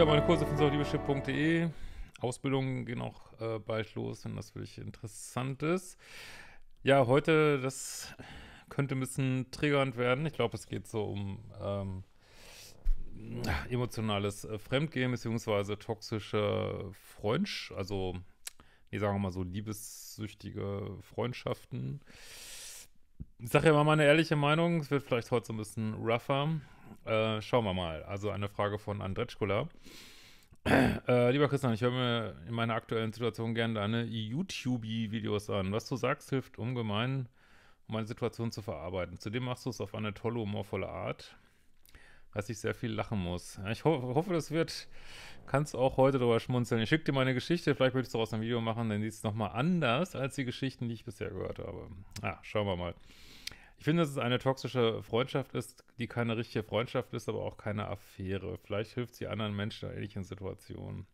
Ja, meine Kurse findest du auf liebeschip.de. Ausbildungen gehen auch äh, bald los, wenn das für dich interessant ist. Ja, heute, das könnte ein bisschen triggernd werden. Ich glaube, es geht so um ähm, emotionales äh, Fremdgehen beziehungsweise toxische Freundschaft, also, nee, sagen wir mal so, liebessüchtige Freundschaften. Ich sage ja mal meine ehrliche Meinung, es wird vielleicht heute so ein bisschen rougher. Äh, schauen wir mal. Also eine Frage von Andretschkula. Äh, lieber Christian, ich höre mir in meiner aktuellen Situation gerne deine YouTube-Videos an. Was du sagst, hilft ungemein, um meine Situation zu verarbeiten. Zudem machst du es auf eine tolle, humorvolle Art, dass ich sehr viel lachen muss. Ich ho hoffe, das wird. Kannst auch heute drüber schmunzeln. Ich schicke dir meine Geschichte, vielleicht möchtest du daraus ein Video machen, dann sieht es nochmal anders als die Geschichten, die ich bisher gehört habe. Ah, schauen wir mal. Ich finde, dass es eine toxische Freundschaft ist, die keine richtige Freundschaft ist, aber auch keine Affäre. Vielleicht hilft sie anderen Menschen in ähnlichen Situationen.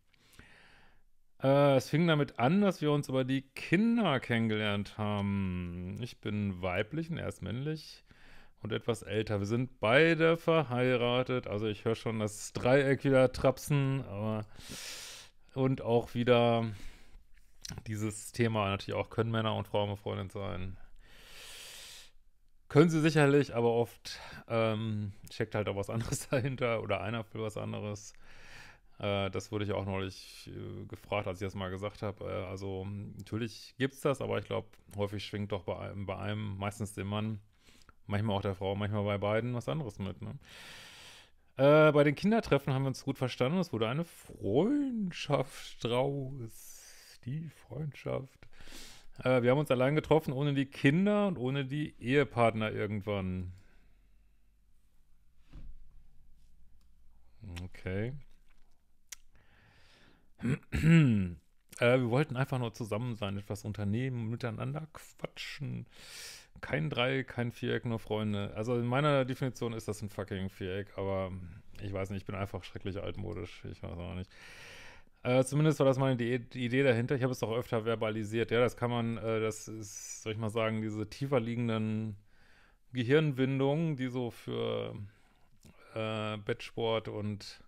Äh, es fing damit an, dass wir uns über die Kinder kennengelernt haben. Ich bin weiblich und er ist männlich und etwas älter. Wir sind beide verheiratet. Also ich höre schon das Dreieck wieder trapsen, aber und auch wieder dieses Thema natürlich auch, können Männer und Frauen befreundet sein? Können sie sicherlich, aber oft ähm, steckt halt auch was anderes dahinter oder einer will was anderes. Äh, das wurde ich auch neulich äh, gefragt, als ich das mal gesagt habe. Äh, also natürlich gibt es das, aber ich glaube, häufig schwingt doch bei, bei einem, meistens dem Mann, manchmal auch der Frau, manchmal bei beiden was anderes mit. Ne? Äh, bei den Kindertreffen haben wir uns gut verstanden. Es wurde eine Freundschaft draus. Die Freundschaft. Äh, wir haben uns allein getroffen, ohne die Kinder und ohne die Ehepartner irgendwann. Okay. Äh, wir wollten einfach nur zusammen sein, etwas unternehmen, miteinander quatschen. Kein Dreieck, kein Viereck, nur Freunde. Also in meiner Definition ist das ein fucking Viereck, aber ich weiß nicht, ich bin einfach schrecklich altmodisch. Ich weiß auch nicht. Äh, zumindest war das meine die, die Idee dahinter. Ich habe es auch öfter verbalisiert. Ja, das kann man, äh, das ist, soll ich mal sagen, diese tiefer liegenden Gehirnwindungen, die so für äh, Bettsport und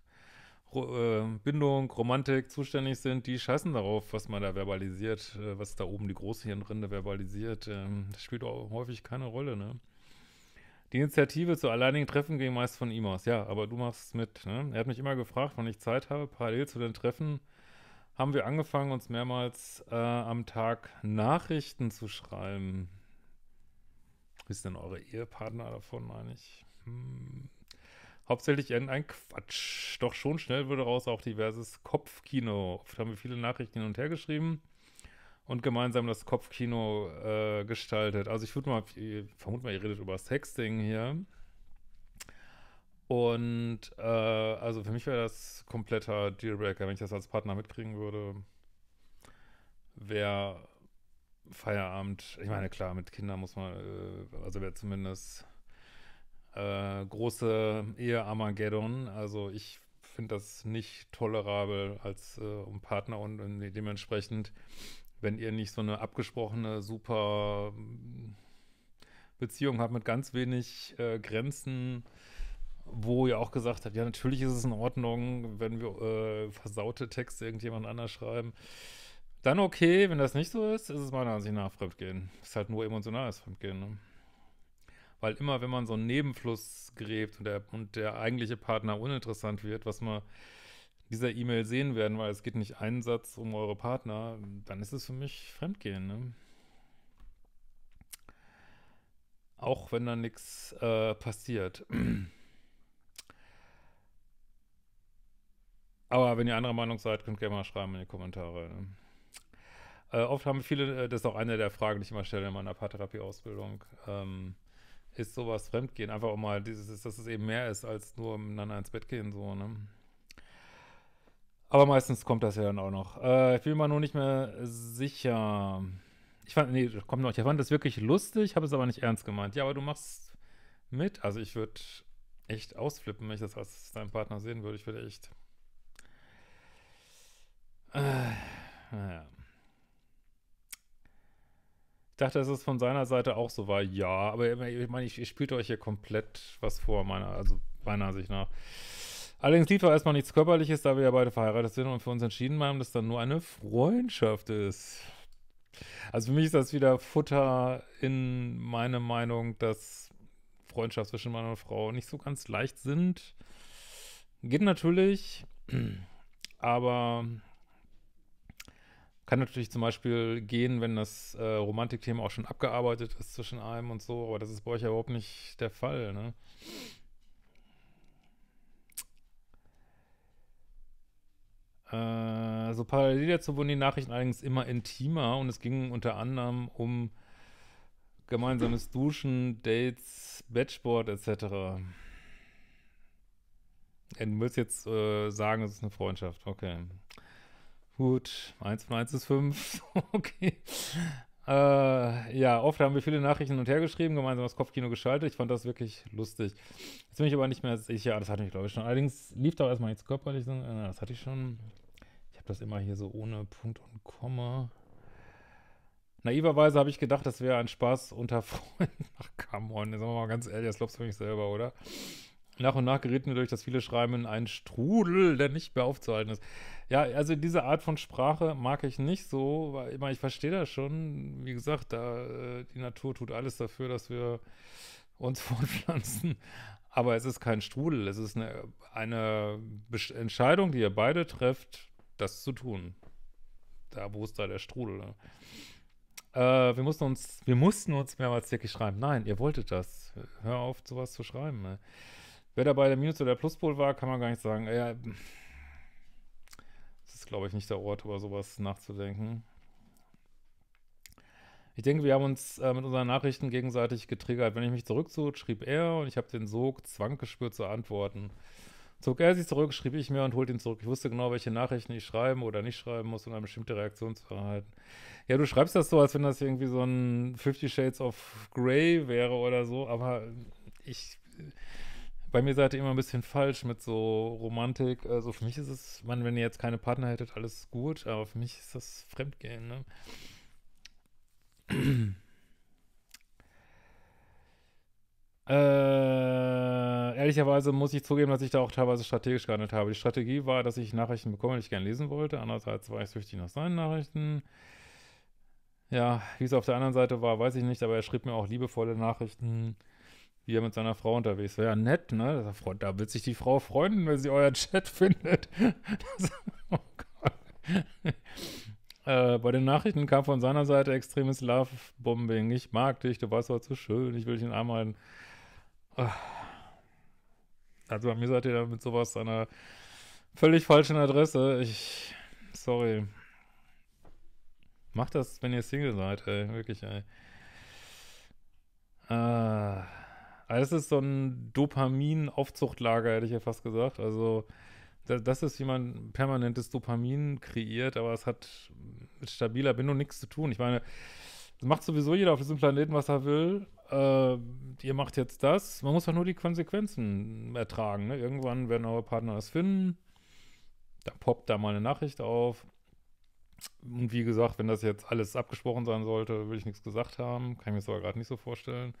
äh, Bindung, Romantik zuständig sind, die scheißen darauf, was man da verbalisiert, äh, was da oben die große Hirnrinde verbalisiert. Ähm, das spielt auch häufig keine Rolle, ne? Die Initiative zu alleinigen Treffen ging meist von ihm e aus. Ja, aber du machst es mit. Ne? Er hat mich immer gefragt, wann ich Zeit habe. Parallel zu den Treffen haben wir angefangen, uns mehrmals äh, am Tag Nachrichten zu schreiben. Wie Ist denn eure Ehepartner davon, meine ich? Hm. Hauptsächlich ein Quatsch. Doch schon schnell wurde daraus auch diverses Kopfkino. Oft haben wir viele Nachrichten hin und her geschrieben und gemeinsam das Kopfkino äh, gestaltet. Also ich würde mal, ich vermute mal, ihr redet über das Texting hier. Und äh, also für mich wäre das kompletter Dealbreaker, wenn ich das als Partner mitkriegen würde. Wäre Feierabend, ich meine, klar, mit Kindern muss man, äh, also wäre zumindest äh, große Ehe Armageddon. Also ich finde das nicht tolerabel als äh, um Partner und, und dementsprechend, wenn ihr nicht so eine abgesprochene, super mm, Beziehung habt mit ganz wenig äh, Grenzen, äh, wo ihr auch gesagt habt, ja, natürlich ist es in Ordnung, wenn wir äh, versaute Texte irgendjemand anders schreiben. Dann okay, wenn das nicht so ist, ist es meiner Ansicht nach Fremdgehen. Ist halt nur emotionales Fremdgehen. Ne? Weil immer, wenn man so einen Nebenfluss gräbt und der, und der eigentliche Partner uninteressant wird, was man dieser E-Mail sehen werden, weil es geht nicht einen Satz um eure Partner, dann ist es für mich Fremdgehen. Ne? Auch wenn da nichts äh, passiert. Aber wenn ihr anderer Meinung seid, könnt ihr gerne mal schreiben in die Kommentare. Ne? Äh, oft haben viele, äh, das ist auch eine der Fragen, die ich immer stelle in meiner Paartherapie-Ausbildung, ähm, ist sowas Fremdgehen. Einfach auch mal, dieses, dass es eben mehr ist, als nur miteinander ins Bett gehen, so, ne? Aber meistens kommt das ja dann auch noch. Äh, ich bin mir nur nicht mehr sicher. Ich fand, nee, kommt noch. Ich fand das wirklich lustig, habe es aber nicht ernst gemeint. Ja, aber du machst mit. Also ich würde echt ausflippen, wenn ich das als dein Partner sehen würde. Ich würde echt naja. Ah, ich dachte, dass es von seiner Seite auch so war. Ja, aber ich meine, ich, ich spielte euch hier komplett was vor, meiner, also meiner Ansicht nach. Allerdings lief erstmal nichts Körperliches, da wir ja beide verheiratet sind und für uns entschieden haben, dass dann nur eine Freundschaft ist. Also für mich ist das wieder Futter in meine Meinung, dass Freundschaft zwischen Mann und Frau nicht so ganz leicht sind. Geht natürlich, aber kann natürlich zum Beispiel gehen, wenn das äh, Romantikthema auch schon abgearbeitet ist zwischen einem und so, aber das ist bei euch ja überhaupt nicht der Fall, ne? Äh, so parallel dazu wurden die Nachrichten allerdings immer intimer und es ging unter anderem um gemeinsames Duschen, Dates, Batchboard etc. du willst jetzt äh, sagen, es ist eine Freundschaft, okay. Gut, 1 von 1 ist 5. okay. Äh, ja, oft haben wir viele Nachrichten hin und her geschrieben, gemeinsam das Kopfkino geschaltet. Ich fand das wirklich lustig. Jetzt bin ich aber nicht mehr sicher. Das hatte ich, glaube ich, schon. Allerdings lief da erstmal nichts körperlich. Äh, das hatte ich schon. Ich habe das immer hier so ohne Punkt und Komma. Naiverweise habe ich gedacht, das wäre ein Spaß unter Freunden. Ach, come on, jetzt sind wir mal ganz ehrlich, das glaubst du mich selber, oder? Nach und nach gerieten wir durch das viele Schreiben in einen Strudel, der nicht mehr aufzuhalten ist. Ja, also diese Art von Sprache mag ich nicht so, weil immer, ich verstehe das schon. Wie gesagt, da, äh, die Natur tut alles dafür, dass wir uns fortpflanzen. Aber es ist kein Strudel, es ist eine, eine Entscheidung, die ihr beide trefft, das zu tun. Da, wo ist da der Strudel? Ne? Äh, wir mussten uns, wir mussten uns mehrmals täglich schreiben. Nein, ihr wolltet das. Hör auf, sowas zu schreiben. Ne? Wer dabei der Minus- oder der Pluspol war, kann man gar nicht sagen. Ja, das ist, glaube ich, nicht der Ort, über sowas nachzudenken. Ich denke, wir haben uns äh, mit unseren Nachrichten gegenseitig getriggert. Wenn ich mich zurückzog, schrieb er und ich habe den Sog, Zwang gespürt zu antworten. Zog er sich zurück, schrieb ich mir und holte ihn zurück. Ich wusste genau, welche Nachrichten ich schreiben oder nicht schreiben muss, um eine bestimmte Reaktion zu erhalten. Ja, du schreibst das so, als wenn das irgendwie so ein Fifty Shades of Grey wäre oder so, aber ich bei mir seid ihr immer ein bisschen falsch mit so Romantik. Also für mich ist es, man, wenn ihr jetzt keine Partner hättet, alles gut, aber für mich ist das Fremdgehen, ne? äh, ehrlicherweise muss ich zugeben, dass ich da auch teilweise strategisch gehandelt habe. Die Strategie war, dass ich Nachrichten bekomme, die ich gerne lesen wollte. Andererseits war ich süchtig nach seinen Nachrichten. Ja, wie es auf der anderen Seite war, weiß ich nicht, aber er schrieb mir auch liebevolle Nachrichten wie er mit seiner Frau unterwegs war. Ja, nett, ne? da wird sich die Frau freuen, wenn sie euren Chat findet. Das, oh Gott. Äh, bei den Nachrichten kam von seiner Seite extremes Love-Bombing. Ich mag dich, du warst heute so schön, ich will dich in den Arm halten. Also bei mir seid ihr da mit sowas an einer völlig falschen Adresse. Ich, sorry. Macht das, wenn ihr Single seid, ey. Wirklich, ey. Ah. Also das ist so ein Dopamin-Aufzuchtlager, hätte ich ja fast gesagt. Also das ist, wie man permanentes Dopamin kreiert, aber es hat mit stabiler Bindung nichts zu tun. Ich meine, das macht sowieso jeder auf diesem Planeten, was er will. Äh, ihr macht jetzt das. Man muss doch nur die Konsequenzen ertragen. Ne? Irgendwann werden eure Partner das finden. Dann poppt da mal eine Nachricht auf. Und wie gesagt, wenn das jetzt alles abgesprochen sein sollte, will ich nichts gesagt haben. Kann ich mir das aber gerade nicht so vorstellen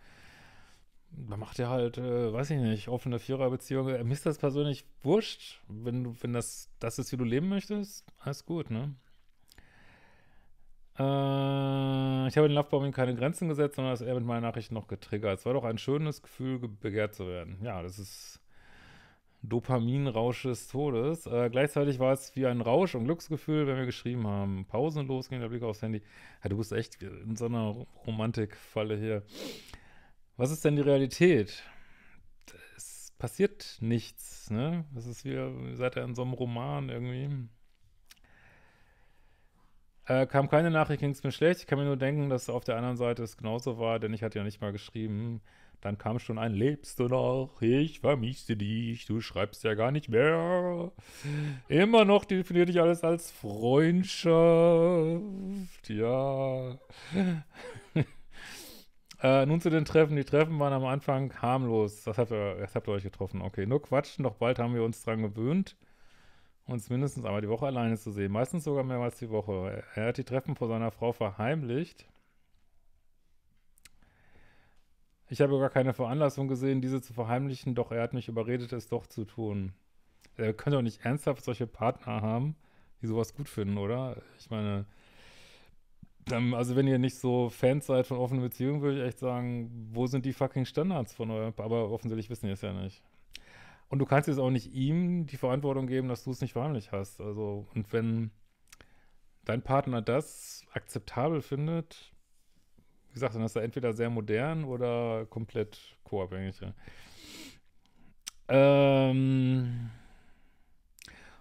da macht er halt, äh, weiß ich nicht, offene Viererbeziehung. Er äh, misst das persönlich wurscht. Wenn, wenn das das ist, wie du leben möchtest, alles gut, ne? Äh, ich habe in Lovebombing keine Grenzen gesetzt, sondern dass er mit meinen Nachrichten noch getriggert. Es war doch ein schönes Gefühl, begehrt zu werden. Ja, das ist Dopaminrausch des Todes. Äh, gleichzeitig war es wie ein Rausch und Glücksgefühl, wenn wir geschrieben haben. Pausenlos ging der Blick aufs Handy. Ja, du bist echt in so einer Romantikfalle hier. Was ist denn die Realität? Es passiert nichts, ne? Das ist wieder, seid ihr in so einem Roman irgendwie. Äh, kam keine Nachricht, ging es mir schlecht. Ich kann mir nur denken, dass auf der anderen Seite es genauso war, denn ich hatte ja nicht mal geschrieben. Dann kam schon ein, lebst du noch? Ich vermisse dich, du schreibst ja gar nicht mehr. Immer noch definiert dich alles als Freundschaft, ja. Äh, nun zu den Treffen. Die Treffen waren am Anfang harmlos. Das habt ihr, das habt ihr euch getroffen. Okay, nur quatschen. Doch bald haben wir uns daran gewöhnt, uns mindestens einmal die Woche alleine zu sehen. Meistens sogar mehrmals die Woche. Er hat die Treffen vor seiner Frau verheimlicht. Ich habe gar keine Veranlassung gesehen, diese zu verheimlichen, doch er hat mich überredet, es doch zu tun. Er könnte doch nicht ernsthaft solche Partner haben, die sowas gut finden, oder? Ich meine, also wenn ihr nicht so Fans seid von offenen Beziehungen, würde ich echt sagen, wo sind die fucking Standards von eurem? Aber offensichtlich wissen die es ja nicht. Und du kannst jetzt auch nicht ihm die Verantwortung geben, dass du es nicht heimlich hast. Also, und wenn dein Partner das akzeptabel findet, wie gesagt, dann ist er entweder sehr modern oder komplett co-abhängig. Ähm.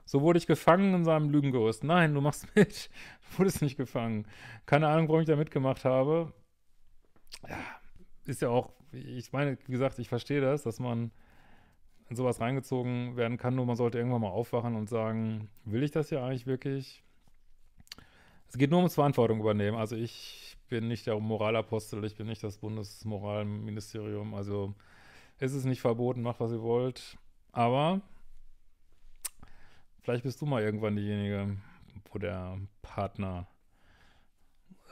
So wurde ich gefangen in seinem Lügengerüst. Nein, du machst mit. Du wurdest nicht gefangen. Keine Ahnung, warum ich da mitgemacht habe. Ja, ist ja auch, ich meine, wie gesagt, ich verstehe das, dass man in sowas reingezogen werden kann, nur man sollte irgendwann mal aufwachen und sagen, will ich das hier eigentlich wirklich? Es geht nur ums Verantwortung übernehmen. Also ich bin nicht der Moralapostel, ich bin nicht das Bundesmoralministerium. Also ist es nicht verboten, macht was ihr wollt. Aber Vielleicht bist du mal irgendwann diejenige, wo der Partner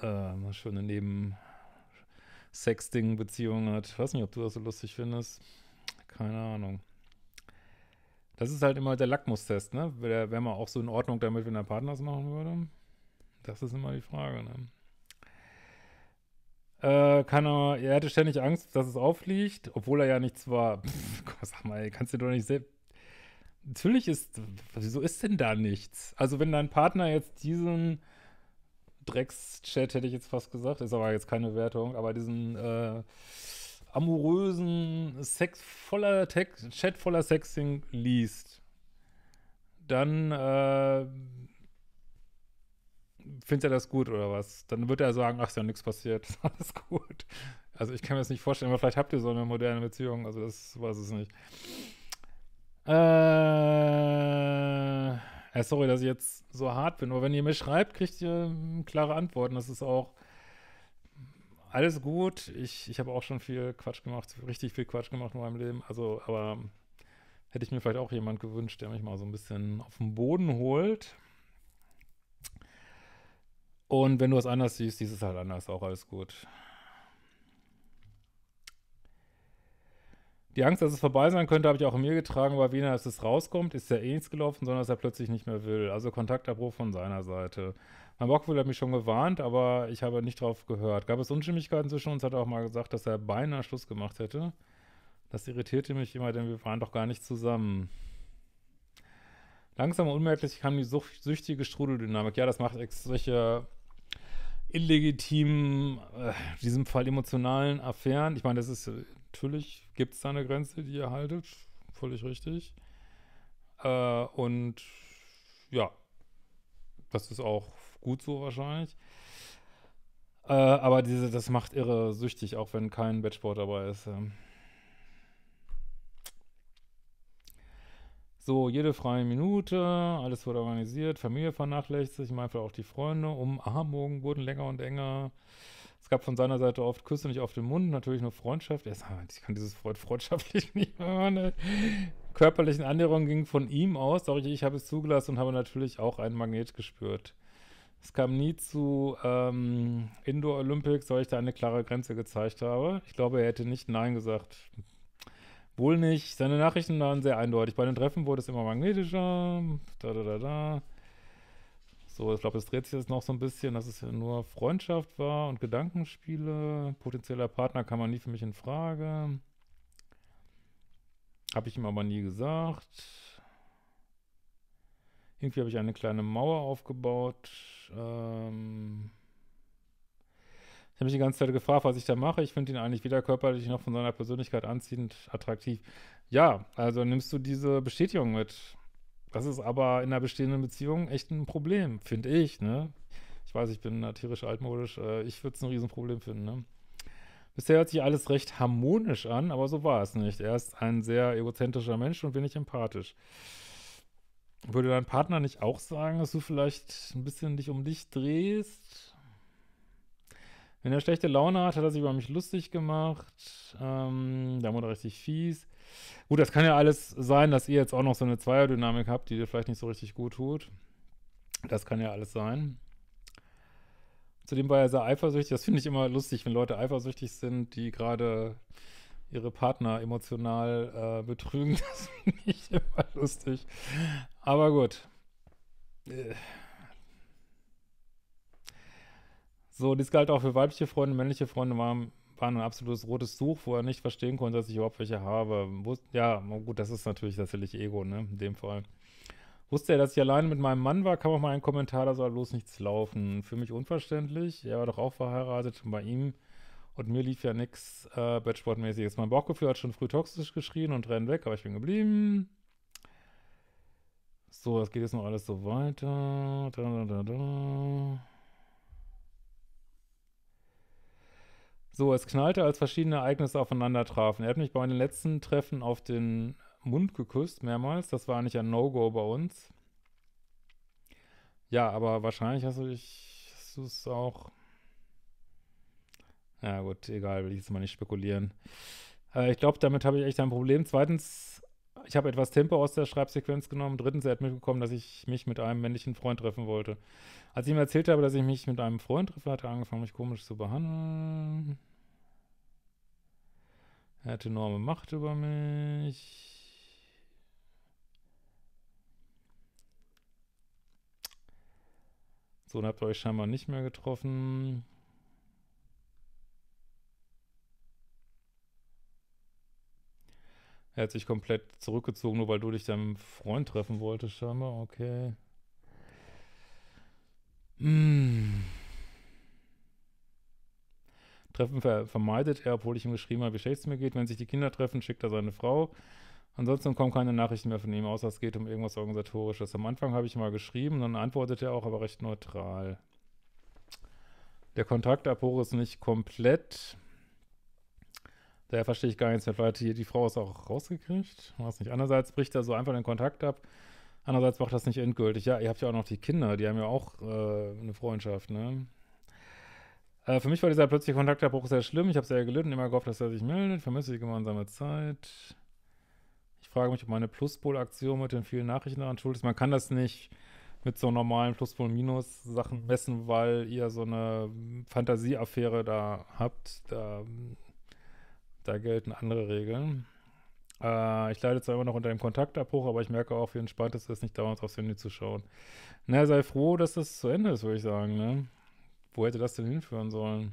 äh, eine schöne Neben-Sexting-Beziehung hat. Ich weiß nicht, ob du das so lustig findest. Keine Ahnung. Das ist halt immer der Lackmustest, ne? Wäre wär man auch so in Ordnung damit, wenn der Partner es machen würde? Das ist immer die Frage, ne? Äh, kann er, er hatte ständig Angst, dass es aufliegt, obwohl er ja nichts war. Pff, sag mal, ey, kannst du doch nicht selbst natürlich ist, wieso ist denn da nichts? Also wenn dein Partner jetzt diesen Dreckschat, hätte ich jetzt fast gesagt, ist aber jetzt keine Wertung, aber diesen äh, amorösen Sex voller Text, Chat voller Sexing liest, dann äh, findet er das gut oder was? Dann wird er sagen, ach, ist ja nichts passiert, ist alles gut. Also ich kann mir das nicht vorstellen, aber vielleicht habt ihr so eine moderne Beziehung, also das weiß es nicht. Äh, sorry, dass ich jetzt so hart bin, aber wenn ihr mir schreibt, kriegt ihr ähm, klare Antworten. Das ist auch alles gut. Ich, ich habe auch schon viel Quatsch gemacht, richtig viel Quatsch gemacht in meinem Leben. Also, aber hätte ich mir vielleicht auch jemand gewünscht, der mich mal so ein bisschen auf den Boden holt. Und wenn du es anders siehst, siehst es halt anders. Auch alles gut. Die Angst, dass es vorbei sein könnte, habe ich auch in mir getragen, weil weniger, dass es rauskommt, ist ja eh nichts gelaufen, sondern dass er plötzlich nicht mehr will. Also Kontaktabbruch von seiner Seite. Mein Bockwil hat mich schon gewarnt, aber ich habe nicht drauf gehört. Gab es Unstimmigkeiten zwischen uns, hat er auch mal gesagt, dass er beinahe Schluss gemacht hätte. Das irritierte mich immer, denn wir waren doch gar nicht zusammen. Langsam und unmerklich kam die süchtige Strudeldynamik. Ja, das macht solche illegitimen, äh, in diesem Fall emotionalen Affären. Ich meine, das ist äh, natürlich gibt es da eine Grenze, die ihr haltet. Völlig richtig. Äh, und ja, das ist auch gut so wahrscheinlich. Äh, aber diese, das macht irre süchtig, auch wenn kein Batchboard dabei ist. Ähm. So, jede freie Minute, alles wurde organisiert, Familie vernachlässigt, manchmal auch die Freunde, Umarmungen wurden länger und enger. Es gab von seiner Seite oft Küsse nicht auf den Mund, natürlich nur Freundschaft. Er sagt, ah, ich kann dieses Freund freundschaftlich nicht mehr hören. Körperlichen Annäherungen gingen von ihm aus. Sorry, ich, ich habe es zugelassen und habe natürlich auch einen Magnet gespürt. Es kam nie zu ähm, Indoor Olympics, weil ich da eine klare Grenze gezeigt habe. Ich glaube, er hätte nicht Nein gesagt. Wohl nicht. Seine Nachrichten waren sehr eindeutig. Bei den Treffen wurde es immer magnetischer. Da, da, da, da. So, ich glaube, es dreht sich jetzt noch so ein bisschen, dass es nur Freundschaft war und Gedankenspiele. Potenzieller Partner kann man nie für mich in Frage. Habe ich ihm aber nie gesagt. Irgendwie habe ich eine kleine Mauer aufgebaut. Ähm ich habe mich die ganze Zeit gefragt, was ich da mache. Ich finde ihn eigentlich weder körperlich noch von seiner Persönlichkeit anziehend attraktiv. Ja, also nimmst du diese Bestätigung mit? Das ist aber in einer bestehenden Beziehung echt ein Problem, finde ich, ne? Ich weiß, ich bin tierisch altmodisch. Äh, ich würde es ein Riesenproblem finden, ne? Bisher hört sich alles recht harmonisch an, aber so war es nicht. Er ist ein sehr egozentrischer Mensch und wenig empathisch. Würde dein Partner nicht auch sagen, dass du vielleicht ein bisschen dich um dich drehst? Wenn er schlechte Laune hat, hat er sich über mich lustig gemacht. Ähm, da wurde richtig fies. Gut, das kann ja alles sein, dass ihr jetzt auch noch so eine Zweierdynamik habt, die dir vielleicht nicht so richtig gut tut. Das kann ja alles sein. Zudem war er sehr eifersüchtig. Das finde ich immer lustig, wenn Leute eifersüchtig sind, die gerade ihre Partner emotional äh, betrügen. Das finde ich immer lustig. Aber gut. Äh. So, dies galt auch für weibliche Freunde. Männliche Freunde waren, waren ein absolutes rotes Tuch, wo er nicht verstehen konnte, dass ich überhaupt welche habe. Wus ja, gut, das ist natürlich tatsächlich Ego, ne? In dem Fall. Wusste er, dass ich alleine mit meinem Mann war, kam auch mal ein Kommentar, da soll bloß nichts laufen. Für mich unverständlich. Er war doch auch verheiratet und bei ihm und mir lief ja nichts äh, Batchboard-mäßiges. Mein Bauchgefühl hat schon früh toxisch geschrien und rennt weg, aber ich bin geblieben. So, das geht jetzt noch alles so weiter. Da, da, da, da. So, es knallte, als verschiedene Ereignisse aufeinander trafen. Er hat mich bei meinen letzten Treffen auf den Mund geküsst, mehrmals. Das war eigentlich ein No-Go bei uns. Ja, aber wahrscheinlich hast du dich, hast du es auch. Ja, gut, egal, will ich jetzt mal nicht spekulieren. Äh, ich glaube, damit habe ich echt ein Problem. Zweitens ich habe etwas Tempo aus der Schreibsequenz genommen. Drittens, er hat mitbekommen, dass ich mich mit einem männlichen Freund treffen wollte. Als ich ihm erzählt habe, dass ich mich mit einem Freund treffe, hat er angefangen, mich komisch zu behandeln. Er hat enorme Macht über mich. So, dann habt ihr euch scheinbar nicht mehr getroffen. Er hat sich komplett zurückgezogen, nur weil du dich deinem Freund treffen wolltest, scheinbar. Okay. Hm. Treffen vermeidet er, obwohl ich ihm geschrieben habe, wie schlecht es mir geht. Wenn sich die Kinder treffen, schickt er seine Frau. Ansonsten kommen keine Nachrichten mehr von ihm, außer es geht um irgendwas Organisatorisches. Am Anfang habe ich mal geschrieben, dann antwortet er auch, aber recht neutral. Der Kontakt ist nicht komplett. Daher verstehe ich gar nichts mehr. Vielleicht die, die Frau ist auch rausgekriegt. Was nicht. Andererseits bricht er so einfach den Kontakt ab. Andererseits macht das nicht endgültig. Ja, ihr habt ja auch noch die Kinder. Die haben ja auch äh, eine Freundschaft, ne? Äh, für mich war dieser plötzliche Kontaktabbruch sehr schlimm. Ich habe sehr gelitten, immer gehofft, dass er sich meldet. Vermisse die gemeinsame Zeit. Ich frage mich, ob meine Pluspol-Aktion mit den vielen Nachrichten daran schuld ist. Man kann das nicht mit so normalen Pluspol-Minus-Sachen messen, weil ihr so eine Fantasieaffäre da habt. Da da gelten andere Regeln. Äh, ich leide zwar immer noch unter dem Kontaktabbruch, aber ich merke auch, wie entspannt es ist, nicht dauernd aufs Handy zu schauen. Na, sei froh, dass das zu Ende ist, würde ich sagen, ne? Wo hätte das denn hinführen sollen?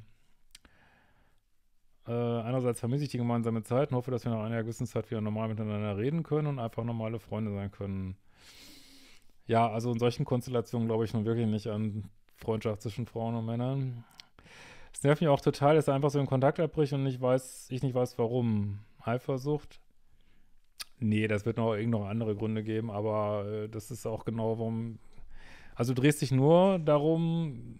Äh, einerseits vermisse ich die gemeinsame Zeit und hoffe, dass wir nach einer gewissen Zeit wieder normal miteinander reden können und einfach normale Freunde sein können. Ja, also in solchen Konstellationen glaube ich nun wirklich nicht an Freundschaft zwischen Frauen und Männern. Es nervt mich auch total, dass er einfach so in Kontakt abbricht und ich weiß, ich nicht weiß, warum. Eifersucht? Nee, das wird noch irgendwelche andere Gründe geben, aber äh, das ist auch genau, warum. Also du drehst dich nur darum,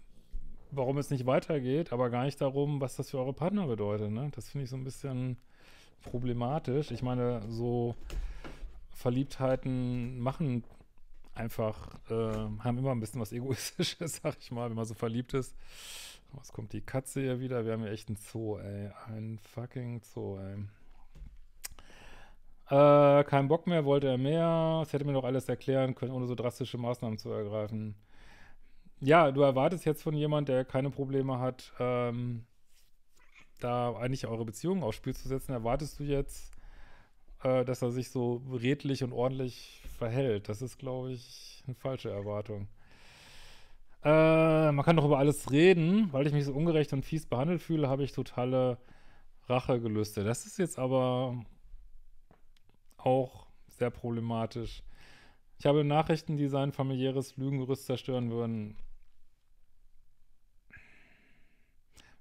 warum es nicht weitergeht, aber gar nicht darum, was das für eure Partner bedeutet. Ne? Das finde ich so ein bisschen problematisch. Ich meine, so Verliebtheiten machen einfach, äh, haben immer ein bisschen was Egoistisches, sag ich mal, wenn man so verliebt ist. Oh, jetzt kommt die Katze hier wieder. Wir haben hier echt einen Zoo, ey. Ein fucking Zoo, ey. Äh, kein Bock mehr, wollte er mehr. Es hätte mir doch alles erklären können, ohne so drastische Maßnahmen zu ergreifen. Ja, du erwartest jetzt von jemand, der keine Probleme hat, ähm, da eigentlich eure Beziehung aufs Spiel zu setzen, erwartest du jetzt, äh, dass er sich so redlich und ordentlich verhält. Das ist, glaube ich, eine falsche Erwartung. Äh, man kann doch über alles reden. Weil ich mich so ungerecht und fies behandelt fühle, habe ich totale Rachegelüste. Das ist jetzt aber auch sehr problematisch. Ich habe Nachrichten, die sein familiäres Lügengerüst zerstören würden.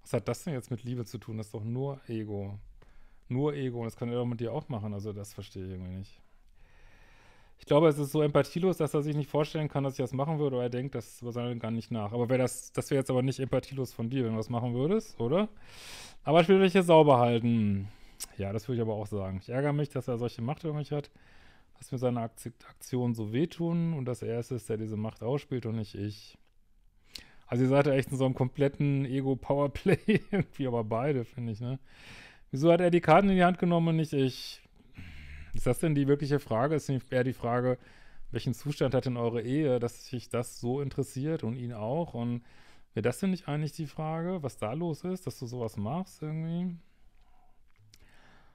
Was hat das denn jetzt mit Liebe zu tun? Das ist doch nur Ego. Nur Ego. Und das kann er doch mit dir auch machen. Also das verstehe ich irgendwie nicht ich glaube, es ist so empathielos, dass er sich nicht vorstellen kann, dass ich das machen würde, oder er denkt das über seine gar nicht nach. Aber wär das, das wäre jetzt aber nicht empathielos von dir, wenn du das machen würdest, oder? Aber ich will euch hier sauber halten. Ja, das würde ich aber auch sagen. Ich ärgere mich, dass er solche Macht über mich hat, dass mir seine Aktionen so wehtun und dass er es ist, der diese Macht ausspielt und nicht ich. Also ihr seid ja echt in so einem kompletten Ego-Powerplay irgendwie, aber beide, finde ich, ne? Wieso hat er die Karten in die Hand genommen und nicht ich? Ist das denn die wirkliche Frage? Ist eher die Frage, welchen Zustand hat denn eure Ehe, dass sich das so interessiert und ihn auch? Und wäre das denn nicht eigentlich die Frage, was da los ist, dass du sowas machst irgendwie?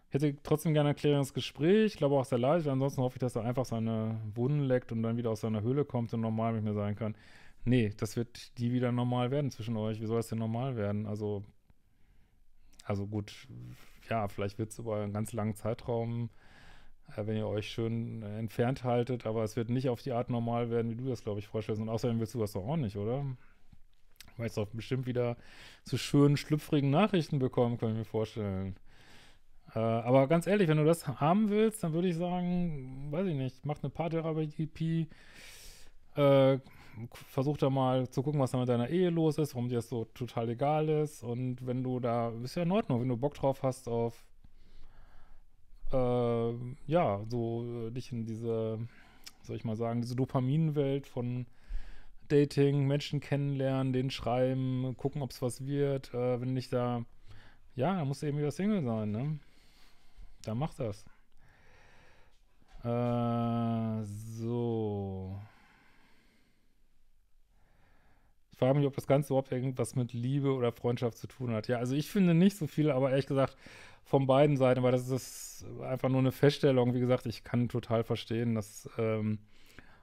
Ich hätte trotzdem gerne ein klärendes Gespräch, ich glaube auch sehr leid. Ansonsten hoffe ich, dass er einfach seine Wunden leckt und dann wieder aus seiner Höhle kommt und normal mit mir sein kann. Nee, das wird die wieder normal werden zwischen euch. Wie soll das denn normal werden? Also, also gut, ja, vielleicht wird es über einen ganz langen Zeitraum äh, wenn ihr euch schön äh, entfernt haltet, aber es wird nicht auf die Art normal werden, wie du das, glaube ich, vorstellst. Und außerdem willst du das doch auch nicht, oder? Weil es doch bestimmt wieder zu schönen, schlüpfrigen Nachrichten bekommen, können wir vorstellen. Äh, aber ganz ehrlich, wenn du das haben willst, dann würde ich sagen, weiß ich nicht, mach eine Paartherapie, äh, versuch da mal zu gucken, was da mit deiner Ehe los ist, warum dir das so total egal ist. Und wenn du da, ist ja in Ordnung, wenn du Bock drauf hast auf äh, ja, so äh, dich in diese, soll ich mal sagen, diese Dopaminwelt von Dating, Menschen kennenlernen, den schreiben, gucken, ob es was wird. Äh, wenn nicht da, ja, dann musst du eben wieder Single sein, ne? Dann mach das. Äh, so. Ich frage mich, ob das Ganze überhaupt irgendwas mit Liebe oder Freundschaft zu tun hat. Ja, also ich finde nicht so viel, aber ehrlich gesagt, von beiden Seiten, weil das ist einfach nur eine Feststellung. Wie gesagt, ich kann total verstehen, dass ähm,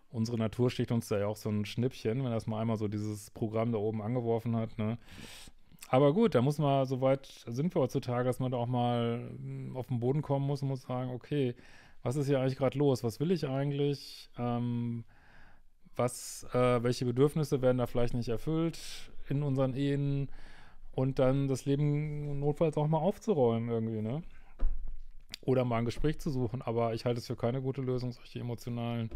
unsere Natur sticht uns da ja auch so ein Schnippchen, wenn das mal einmal so dieses Programm da oben angeworfen hat. Ne? Aber gut, da muss man, soweit sind wir heutzutage, dass man da auch mal hm, auf den Boden kommen muss und muss sagen, okay, was ist hier eigentlich gerade los? Was will ich eigentlich? Ähm, was, äh, welche Bedürfnisse werden da vielleicht nicht erfüllt in unseren Ehen? und dann das Leben notfalls auch mal aufzuräumen irgendwie, ne? Oder mal ein Gespräch zu suchen, aber ich halte es für keine gute Lösung, solche emotionalen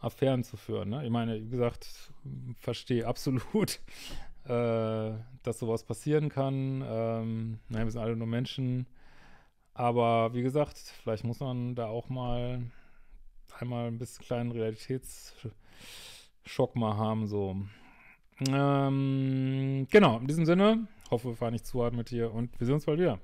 Affären zu führen, ne? Ich meine, wie gesagt, verstehe absolut, äh, dass sowas passieren kann. Ähm, naja, wir sind alle nur Menschen. Aber wie gesagt, vielleicht muss man da auch mal einmal ein bisschen kleinen Realitätsschock mal haben, so. Ähm, genau, in diesem Sinne, Hoffe, wir fahren nicht zu hart mit dir und wir sehen uns bald wieder.